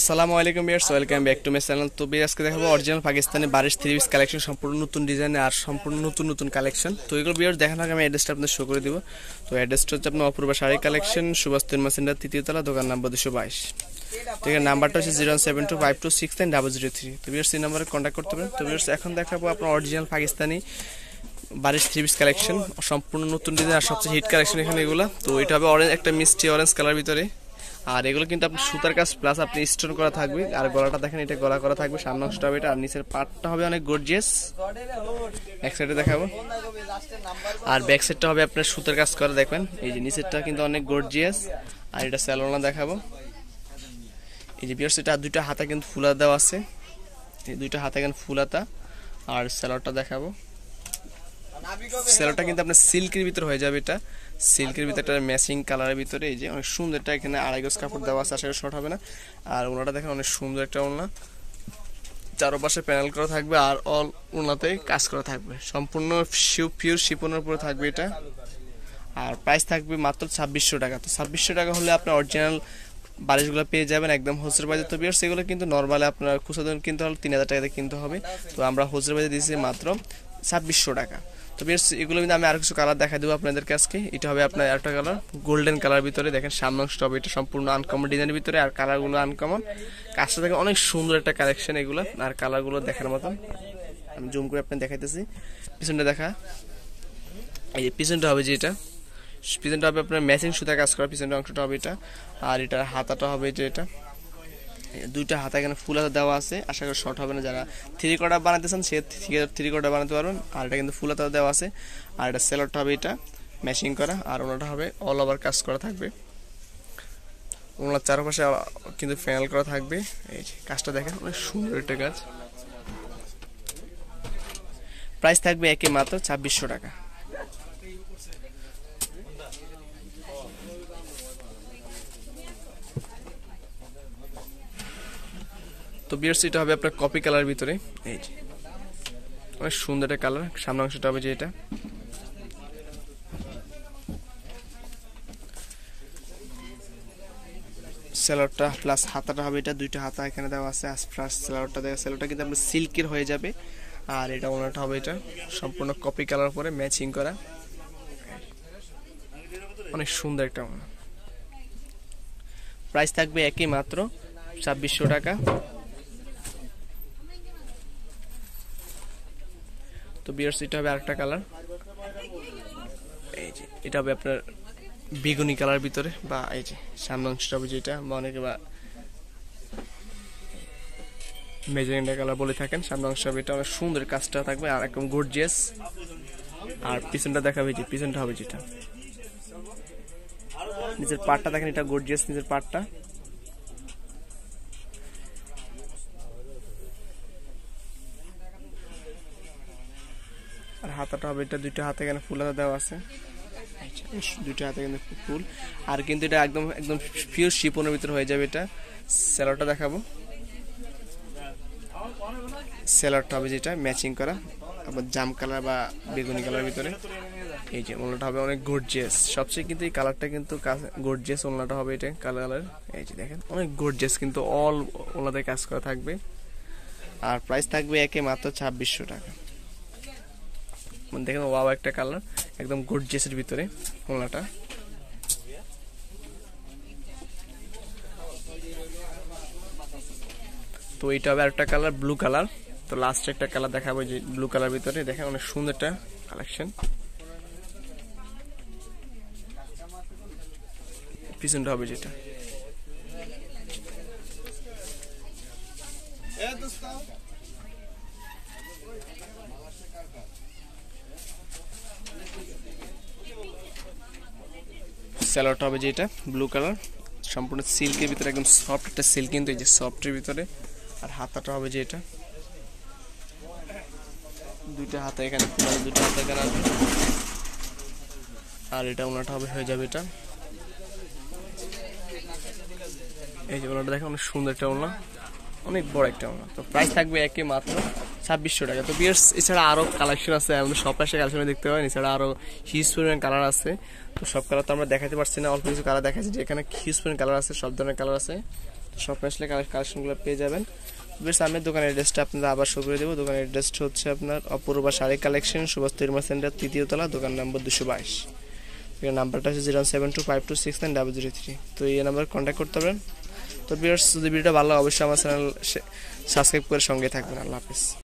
আসসালামু আলাইকুম viewers welcome back to my channel তো আজকে দেখাবো original Pakistani Barish three piece collection সম্পূর্ণ নতুন ডিজাইনে আর সম্পূর্ণ নতুন নতুন কালেকশন তো এগুলো বিয়ার দেখানো আমি অ্যাড্রেসটা আপনাদের শো করে দিব তো অ্যাড্রেসটা হচ্ছে আপনার অপূর্বা শাড়ি কালেকশন সুভাষ তিন মাসেন্ডার তৃতীয়তলা দোকান নাম্বার দুশো বাইশ তো এখানে নাম্বারটা হচ্ছে zero seven two five two six nine double zero three তো বিয়ার্স এই নাম্বারে কন্ট্যাক্ট করতে পারেন তো বিয়ার্স এখন দেখাবো আপনার original Pakistani Barish three piece collection সম্পূর্ণ নতুন ডিজাইন আর সবচেয়ে হিট কালেকশন এখানে এগুলো তো এটা হবে অরেঞ্জ একটা মিষ্টি অরেঞ্জ কালার ভিতরে আর এগুলো কিন্তু আপনি সুতার কাজ প্লাস আপনি স্টোন করা থাকবে আর গলাটা দেখেন এটা গলা করা থাকবে সামনে অংশটা হবে এটা আর নিচের পাটটা হবে অনেক গর্জিয়াস এক সাইডে দেখাবো আর ব্যাক সাইডটা হবে আপনার সুতার কাজ করা দেখবেন এই যে নিচেরটা কিন্তু অনেক গর্জিয়াস আর এটা স্যালোনা দেখাবো এই যে বিয়ার্স এটা দুইটা হাতা কিন্তু ফুলা দেওয়া আছে এই দুইটা হাতা কিন্তু ফুলাতা আর স্যালোটা দেখাবো সেলোটা কিন্তু আপনার সিল্কের ভিতরে হয়ে যাবে এটা সিল্কের ভিতরে একটা ম্যাচিং কালারের ভিতরে এই যে অনেক সুন্দর একটা এখানে আড়াই গজ কাপড় দেওয়া আছে আসলে শর্ট হবে না আর ওনাটা দেখেন অনেক সুন্দর একটা ওনা চারপাশে প্যানেল করা থাকবে আর অল ওনাতে কাজ করা থাকবে সম্পূর্ণ শিউ পিওর শিপনের উপরে থাকবে এটা আর প্রাইস থাকবে মাত্র ছাব্বিশশো টাকা তো ছাব্বিশশো টাকা হলে আপনার অরিজিনাল বালিশগুলো পেয়ে যাবেন একদম হোজের বাজার তো বিয়ার সেগুলো কিন্তু নর্মালে আপনার খুচরা কিনতে হলে তিন হাজার টাকাতে কিনতে হবে তো আমরা হোজের বাজার দিয়েছি মাত্র ছাব্বিশশো টাকা তো বেশ এগুলো কিন্তু আমি আর কিছু কালার দেখা দেবো আপনাদেরকে আজকে এটা হবে আপনার একটা কালার গোল্ডেন কালার ভিতরে দেখেন সামনে অংশটা হবে এটা সম্পূর্ণ আনকমন ডিজাইনের ভিতরে আর কালারগুলো আনকমন কাজটা থেকে অনেক সুন্দর একটা কালেকশন এগুলো আর কালারগুলো দেখার মতন আমি জুম করে আপনার দেখাইতেছি পিছনটা দেখা এই যে পিছনটা হবে যে এটা পিছনটা হবে আপনার ম্যাচিং সুতা কাজ করা পিছনটা অংশটা হবে এটা আর এটার হাতাটা হবে যে এটা দুইটা হাতে এখানে ফুল হাতা দেওয়া আছে আশা করি শর্ট হবে না যারা থ্রি কোয়ার্টার বানাতে চান সে থ্রি কোয়ার্টার বানাতে পারবেন আর এটা কিন্তু ফুল হাতা দেওয়া আছে আর এটা সেলরটা হবে এটা ম্যাচিং করা আর ওনাটা হবে অল ওভার কাজ করা থাকবে ওনার চারপাশে কিন্তু ফ্যানেল করা থাকবে এই কাজটা দেখেন অনেক সুন্দর একটা কাজ প্রাইস থাকবে একে মাত্র ছাব্বিশশো টাকা তো বিয়ার এটা হবে আপনার কপি কালার ভিতরে এই যে অনেক সুন্দর একটা কালার সামনে অংশটা হবে যে এটা স্যালোডটা প্লাস হাতাটা হবে এটা দুইটা হাতা এখানে দেওয়া আছে প্লাস স্যালোডটা দেওয়া স্যালোডটা কিন্তু আপনার সিল্কের হয়ে যাবে আর এটা ওনাটা হবে এটা সম্পূর্ণ কপি কালার করে ম্যাচিং করা অনেক সুন্দর একটা প্রাইস থাকবে একই মাত্র ছাব্বিশশো টাকা তো বিয়ার্স এটা হবে আরেকটা কালার এই যে এটা হবে আপনার বেগুনি কালার ভিতরে বা এই যে সামনে অংশটা হবে যেটা বা অনেকে বা মেজেন্ডা কালার বলে থাকেন সামনে অংশ হবে এটা অনেক সুন্দর কাজটা থাকবে আর একদম গর্জিয়াস আর পিছনটা দেখাবে যে পিছনটা হবে যেটা নিজের পাটটা দেখেন এটা গর্জিয়াস নিজের পাটটা আর হাতাটা হবে এটা দুইটা হাতে এখানে ফুল হাতা দেওয়া আছে দুইটা হাতে কিন্তু ফুল আর কিন্তু এটা একদম একদম পিওর শিপনের ভিতরে হয়ে যাবে এটা স্যালাডটা দেখাবো স্যালাডটা হবে যেটা ম্যাচিং করা আবার জাম কালার বা বেগুনি কালারের ভিতরে এই যে ওলনাটা হবে অনেক গর্জিয়াস সবচেয়ে কিন্তু এই কালারটা কিন্তু গর্জিয়াস ওলাটা হবে এটা কালো কালার এই যে দেখেন অনেক গর্জিয়াস কিন্তু অল ওলাতে কাজ করা থাকবে আর প্রাইস থাকবে একে মাত্র ছাব্বিশশো টাকা দেখেন ওয়াও একটা কালার একদম গর্জিয়াসের ভিতরে কমলাটা তো এইটা হবে আরেকটা কালার ব্লু কালার তো লাস্টে একটা কালার দেখাবো যে ব্লু কালার ভিতরে দেখেন অনেক সুন্দর একটা কালেকশন পিছনটা হবে যেটা স্যালোড টপে যে এটা ব্লু কালার সম্পূর্ণ সিল্কের ভিতরে একদম সফট একটা সিল্ক কিন্তু এই যে সফটের ভিতরে আর হাতাটা হবে যে এটা দুইটা হাতে এখানে দুটো হাতে এখানে আসবে আর এটা ওনাটা হবে হয়ে যাবে এটা এই যে ওনাটা দেখেন অনেক সুন্দর একটা ওনা অনেক বড় একটা ওনা তো প্রাইস থাকবে একে মাত্র ছাব্বিশশো টাকা তো বিয়ার্স এছাড়া আরও কালেকশন আছে আমাদের সব পাশে কালেকশনে দেখতে পাবেন এছাড়া আরও হিউজ পরিমাণ কালার আছে তো সব কালার তো আমরা দেখাতে পারছি না অল্প কিছু কালার দেখাচ্ছি যে এখানে হিউজ পরিমাণ কালার আছে সব ধরনের কালার আছে সব আসলে কালেকশনগুলো পেয়ে যাবেন বেশ আমি দোকানের অ্যাড্রেসটা আপনাদের আবার শুরু করে দেবো দোকানের অ্যাড্রেসটা হচ্ছে আপনার অপূর্বা শাড়ি কালেকশন সুভাষ তিরমা সেন্টার তৃতীয় তলা দোকান নম্বর দুশো বাইশ নাম্বারটা হচ্ছে zero seven two five two six nine double zero three তো এই নাম্বার কন্ট্যাক্ট করতে পারেন তো বিয়ার্স যদি ভিডিওটা ভালো অবশ্যই আমার চ্যানেল সাবস্ক্রাইব করে সঙ্গে থাকবেন আল্লাহ হাফিজ